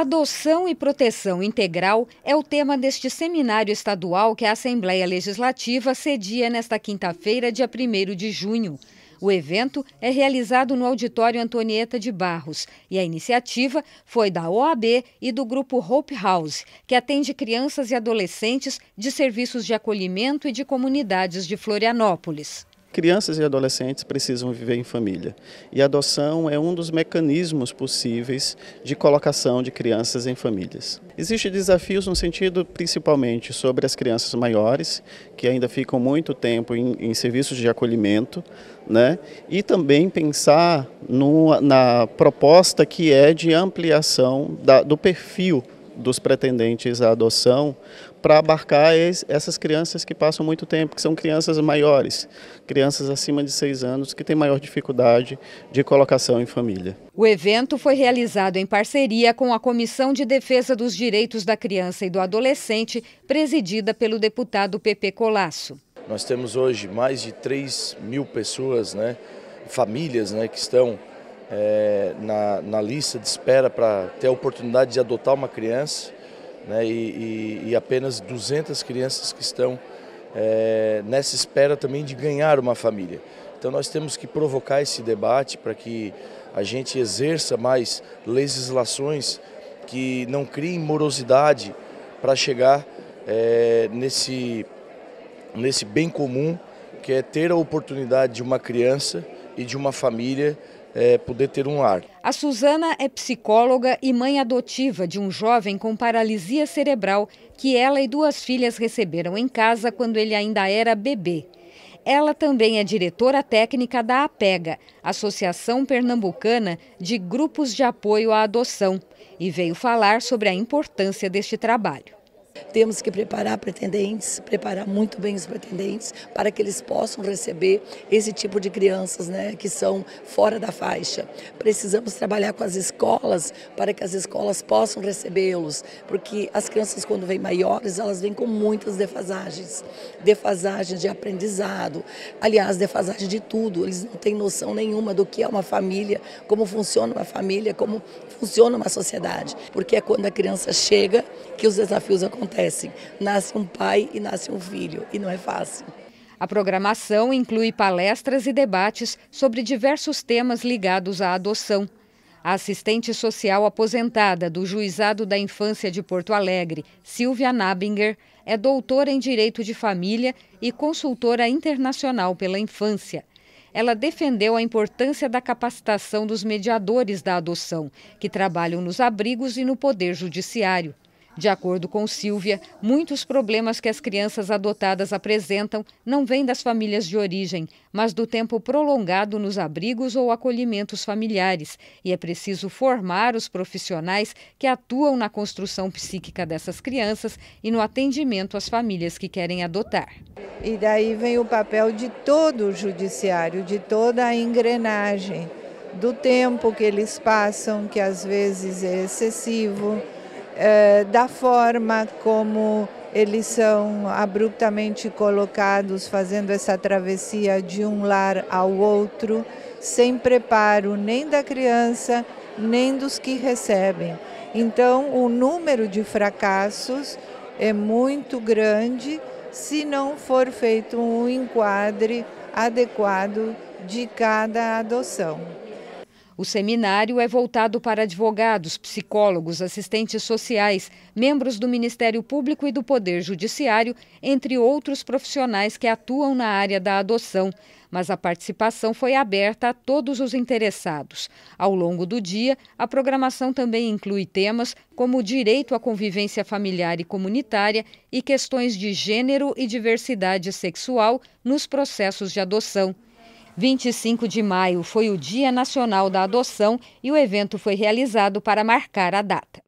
Adoção e proteção integral é o tema deste seminário estadual que a Assembleia Legislativa cedia nesta quinta-feira, dia 1 de junho. O evento é realizado no Auditório Antonieta de Barros e a iniciativa foi da OAB e do grupo Hope House, que atende crianças e adolescentes de serviços de acolhimento e de comunidades de Florianópolis. Crianças e adolescentes precisam viver em família e a adoção é um dos mecanismos possíveis de colocação de crianças em famílias. Existem desafios no sentido principalmente sobre as crianças maiores, que ainda ficam muito tempo em, em serviços de acolhimento, né? e também pensar no, na proposta que é de ampliação da, do perfil dos pretendentes à adoção para abarcar es, essas crianças que passam muito tempo, que são crianças maiores, crianças acima de 6 anos que têm maior dificuldade de colocação em família. O evento foi realizado em parceria com a Comissão de Defesa dos Direitos da Criança e do Adolescente, presidida pelo deputado Pepe Colasso. Nós temos hoje mais de 3 mil pessoas, né, famílias né, que estão é, na, na, lista de espera para ter a oportunidade de adotar uma criança né, e, e, e, apenas 200 crianças que estão é, nessa espera também de ganhar uma família. Então nós temos que provocar esse debate para que a gente exerça mais legislações que não criem morosidade para chegar é, nesse, nesse bem comum que é ter a oportunidade de uma criança e de uma família é, poder ter um lar. A Suzana é psicóloga e mãe adotiva de um jovem com paralisia cerebral que ela e duas filhas receberam em casa quando ele ainda era bebê. Ela também é diretora técnica da APEGA, Associação Pernambucana de Grupos de Apoio à Adoção, e veio falar sobre a importância deste trabalho. Temos que preparar pretendentes, preparar muito bem os pretendentes para que eles possam receber esse tipo de crianças né, que são fora da faixa. Precisamos trabalhar com as escolas para que as escolas possam recebê-los, porque as crianças quando vêm maiores, elas vêm com muitas defasagens. Defasagem de aprendizado, aliás, defasagem de tudo. Eles não têm noção nenhuma do que é uma família, como funciona uma família, como funciona uma sociedade. Porque é quando a criança chega que os desafios acontecem. Nasce um pai e nasce um filho, e não é fácil. A programação inclui palestras e debates sobre diversos temas ligados à adoção. A assistente social aposentada do Juizado da Infância de Porto Alegre, Silvia Nabinger, é doutora em Direito de Família e consultora internacional pela infância. Ela defendeu a importância da capacitação dos mediadores da adoção, que trabalham nos abrigos e no Poder Judiciário. De acordo com Silvia, muitos problemas que as crianças adotadas apresentam não vêm das famílias de origem, mas do tempo prolongado nos abrigos ou acolhimentos familiares. E é preciso formar os profissionais que atuam na construção psíquica dessas crianças e no atendimento às famílias que querem adotar. E daí vem o papel de todo o judiciário, de toda a engrenagem, do tempo que eles passam, que às vezes é excessivo eh, da forma como eles são abruptamente colocados fazendo essa travessia de um lar ao outro, sem preparo nem da criança, nem dos que recebem. Então, o número de fracassos é muito grande se não for feito um enquadre adequado de cada adoção. O seminário é voltado para advogados, psicólogos, assistentes sociais, membros do Ministério Público e do Poder Judiciário, entre outros profissionais que atuam na área da adoção. Mas a participação foi aberta a todos os interessados. Ao longo do dia, a programação também inclui temas como o direito à convivência familiar e comunitária e questões de gênero e diversidade sexual nos processos de adoção. 25 de maio foi o Dia Nacional da Adoção e o evento foi realizado para marcar a data.